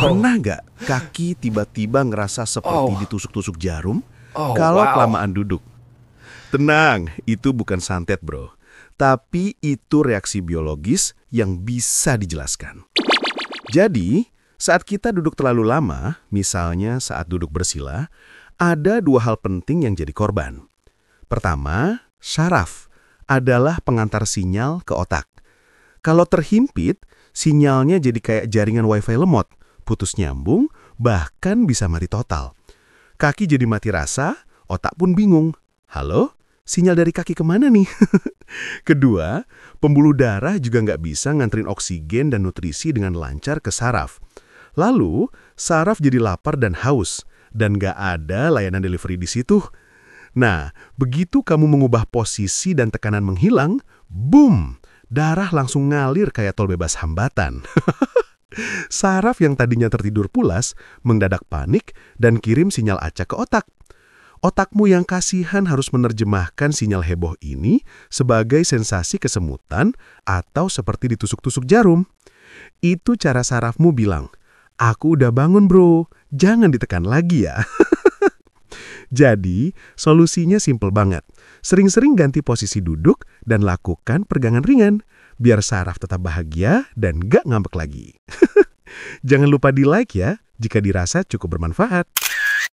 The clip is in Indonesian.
Pernah nggak kaki tiba-tiba ngerasa seperti oh. ditusuk-tusuk jarum oh, kalau wow. kelamaan duduk? Tenang, itu bukan santet bro. Tapi itu reaksi biologis yang bisa dijelaskan. Jadi, saat kita duduk terlalu lama, misalnya saat duduk bersila, ada dua hal penting yang jadi korban. Pertama, saraf adalah pengantar sinyal ke otak. Kalau terhimpit, sinyalnya jadi kayak jaringan wifi lemot putus nyambung, bahkan bisa mati total. Kaki jadi mati rasa, otak pun bingung. Halo? Sinyal dari kaki kemana nih? Kedua, pembuluh darah juga nggak bisa nganterin oksigen dan nutrisi dengan lancar ke saraf. Lalu, saraf jadi lapar dan haus, dan nggak ada layanan delivery di situ. Nah, begitu kamu mengubah posisi dan tekanan menghilang, boom! Darah langsung ngalir kayak tol bebas hambatan. Saraf yang tadinya tertidur pulas, mendadak panik dan kirim sinyal acak ke otak. Otakmu yang kasihan harus menerjemahkan sinyal heboh ini sebagai sensasi kesemutan atau seperti ditusuk-tusuk jarum. Itu cara sarafmu bilang, aku udah bangun bro, jangan ditekan lagi ya. Jadi, solusinya simpel banget. Sering-sering ganti posisi duduk dan lakukan pergangan ringan, biar saraf tetap bahagia dan gak ngambek lagi. Jangan lupa di like ya, jika dirasa cukup bermanfaat.